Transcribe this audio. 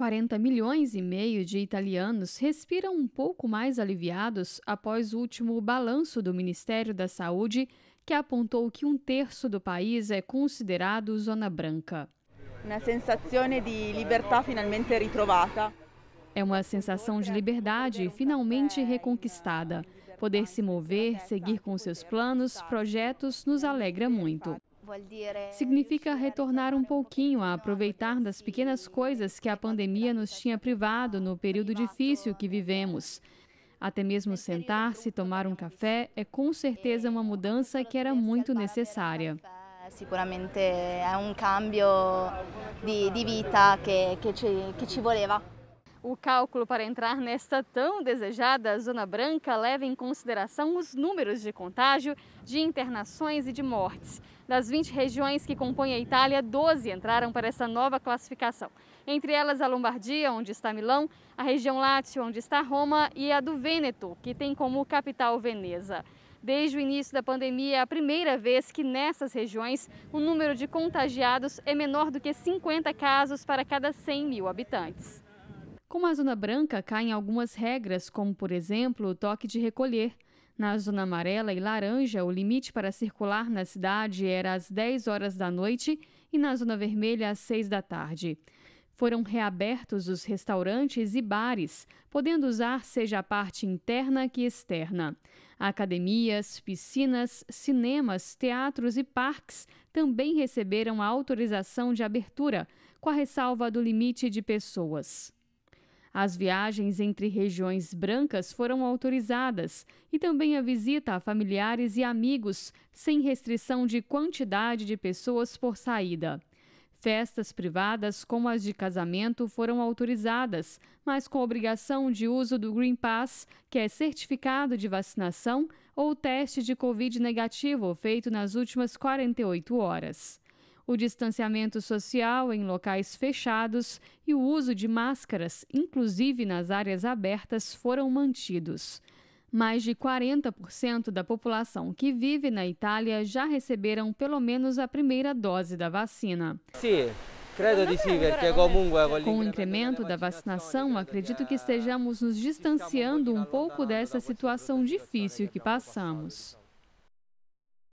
40 milhões e meio de italianos respiram um pouco mais aliviados após o último balanço do Ministério da Saúde, que apontou que um terço do país é considerado zona branca. Uma sensação de liberdade finalmente retrovada. É uma sensação de liberdade finalmente reconquistada. Poder se mover, seguir com seus planos, projetos, nos alegra muito. Significa retornar um pouquinho a aproveitar das pequenas coisas que a pandemia nos tinha privado no período difícil que vivemos. Até mesmo sentar-se e tomar um café é com certeza uma mudança que era muito necessária. Seguramente é um cambio de, vida que, que, ci, que voleva. O cálculo para entrar nesta tão desejada Zona Branca leva em consideração os números de contágio, de internações e de mortes. Das 20 regiões que compõem a Itália, 12 entraram para essa nova classificação. Entre elas, a Lombardia, onde está Milão, a região Lácio, onde está Roma, e a do Vêneto, que tem como capital Veneza. Desde o início da pandemia, é a primeira vez que nessas regiões o número de contagiados é menor do que 50 casos para cada 100 mil habitantes. Como a zona branca, caem algumas regras, como, por exemplo, o toque de recolher. Na zona amarela e laranja, o limite para circular na cidade era às 10 horas da noite e na zona vermelha às 6 da tarde. Foram reabertos os restaurantes e bares, podendo usar seja a parte interna que externa. Academias, piscinas, cinemas, teatros e parques também receberam a autorização de abertura, com a ressalva do limite de pessoas. As viagens entre regiões brancas foram autorizadas e também a visita a familiares e amigos, sem restrição de quantidade de pessoas por saída. Festas privadas, como as de casamento, foram autorizadas, mas com obrigação de uso do Green Pass, que é certificado de vacinação ou teste de Covid negativo feito nas últimas 48 horas o distanciamento social em locais fechados e o uso de máscaras, inclusive nas áreas abertas, foram mantidos. Mais de 40% da população que vive na Itália já receberam pelo menos a primeira dose da vacina. Sim. Com o incremento da vacinação, acredito que estejamos nos distanciando um pouco dessa situação difícil que passamos.